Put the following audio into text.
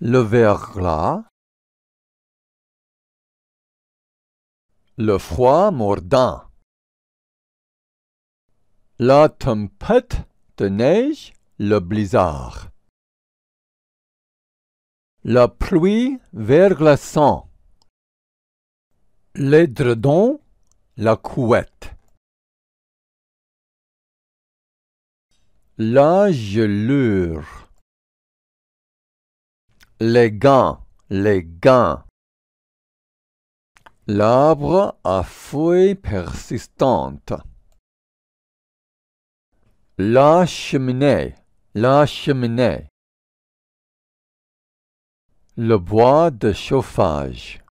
le verglas, le froid mordant, la tempête de neige, le blizzard, la pluie verglaçant, l'édredon, la couette. La gelure. Les gants, les gants. L'arbre à feuilles persistantes. La cheminée, la cheminée. Le bois de chauffage.